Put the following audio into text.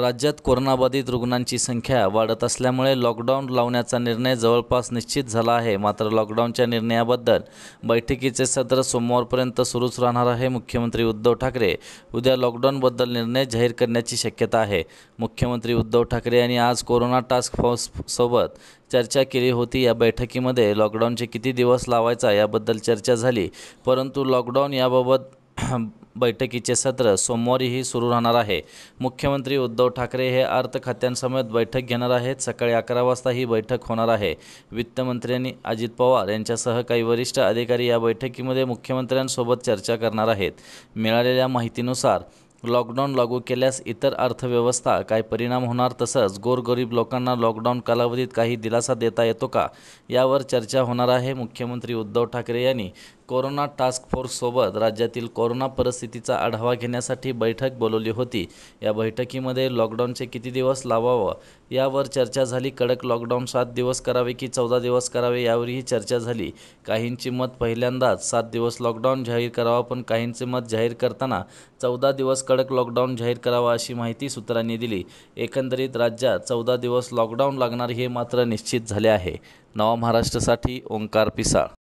राज्यात कोरोनाबाधित रुग्णांची संख्या वाढत असल्यामुळे लॉकडाऊन लावण्याचा निर्णय जवळपास निश्चित झाला आहे मात्र लॉकडाऊनच्या निर्णयाबद्दल बैठकीचे सत्र सोमवारपर्यंत सुरूच राहणार आहे मुख्यमंत्री उद्धव ठाकरे उद्या लॉकडाऊनबद्दल निर्णय जाहीर करण्याची शक्यता आहे मुख्यमंत्री उद्धव ठाकरे यांनी आज कोरोना टास्क फोर्ससोबत चर्चा केली होती या बैठकीमध्ये लॉकडाऊनचे किती दिवस लावायचा याबद्दल चर्चा झाली परंतु लॉकडाऊन याबाबत बैठकीचे सत्र सोमवारीही सुरू राहणार आहे मुख्यमंत्री उद्धव ठाकरे हे अर्थ खात्यांसमवेत बैठक घेणार आहेत सकाळी अकरा वाजता ही बैठक होणार आहे वित्तमंत्र्यांनी अजित पवार यांच्यासह काही वरिष्ठ अधिकारी या बैठकीमध्ये मुख्यमंत्र्यांसोबत चर्चा करणार आहेत मिळालेल्या माहितीनुसार लॉकडाऊन लागू केल्यास इतर अर्थव्यवस्था काय परिणाम होणार तसंच गोरगरीब लोकांना लॉकडाऊन कालावधीत काही दिलासा देता येतो का यावर चर्चा होणार आहे मुख्यमंत्री उद्धव ठाकरे यांनी कोरोना टास्क फोर्ससोबत राज्यातील कोरोना परिस्थितीचा आढावा घेण्यासाठी बैठक बोलवली होती या बैठकीमध्ये लॉकडाऊनचे किती दिवस लावावं यावर चर्चा झाली कडक लॉकडाऊन सात दिवस करावे की चौदा दिवस करावे यावरही चर्चा झाली काहींची मत पहिल्यांदाच सात दिवस लॉकडाऊन जाहीर करावा पण काहींचे मत जाहीर करताना चौदा दिवस कडक लॉकडाऊन जाहीर करावा अशी माहिती सूत्रांनी दिली एकंदरीत राज्यात चौदा दिवस लॉकडाऊन लागणार हे मात्र निश्चित झाले आहे नवा महाराष्ट्रासाठी ओंकार पिसाळ